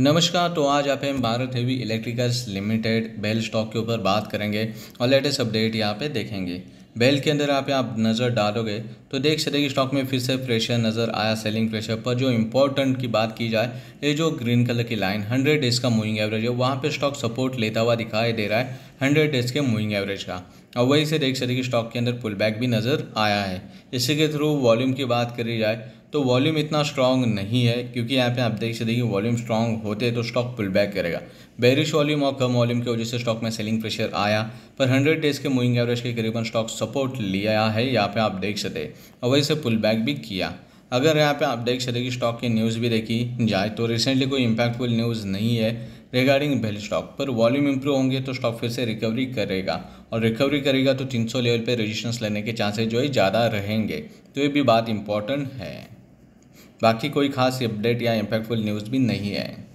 नमस्कार तो आज आप हम Bharat heavy electricals limited BHEL stock के ऊपर बात करेंगे और लेटेस्ट अपडेट यहाँ पे देखेंगे बेल के अंदर आप यहाँ नज़र डालोगे तो देख सकते कि स्टॉक में फिर से प्रेशर नज़र आया सेलिंग प्रेशर पर जो इम्पोर्टेंट की बात की जाए ये जो ग्रीन कलर की लाइन हंड्रेड डेज का मूविंग एवरेज है वहाँ पर स्टॉक सपोर्ट लेता हुआ दिखाई दे रहा है हंड्रेड डेज के मूविंग एवरेज का और वहीं से देख सकते कि स्टॉक के अंदर पुल बैक भी नज़र आया है इसी के थ्रू वॉल्यूम की बात करी जाए तो वॉल्यूम इतना स्ट्रॉन्ग नहीं है क्योंकि यहाँ पे आप देख सकते कि वॉल्यूम स्ट्रॉन्ग होते तो स्टॉक पुल बैक करेगा बेरिश वॉल्यूम और कम वॉल्यूम की वजह से स्टॉक में सेलिंग प्रेशर आया पर 100 डेज के मूविंग एवरेज के करीबन स्टॉक सपोर्ट लिया है यहाँ पे आप देख सकते और वैसे पुल बैक भी किया अगर यहाँ पे आप देख सकते कि स्टॉक की न्यूज़ भी देखी जाए तो रिसेंटली कोई इम्पैक्टफुल न्यूज़ नहीं है रिगार्डिंग बेल स्टॉक पर वॉल्यूम इंप्रूव होंगे तो स्टॉक फिर से रिकवरी करेगा और रिकवरी करेगा तो 300 लेवल पे रजिस्ट्रेंस लेने के चांसेस जो है ज़्यादा रहेंगे तो ये भी बात इंपॉर्टेंट है बाकी कोई खास अपडेट या इम्पैक्टफुल न्यूज़ भी नहीं है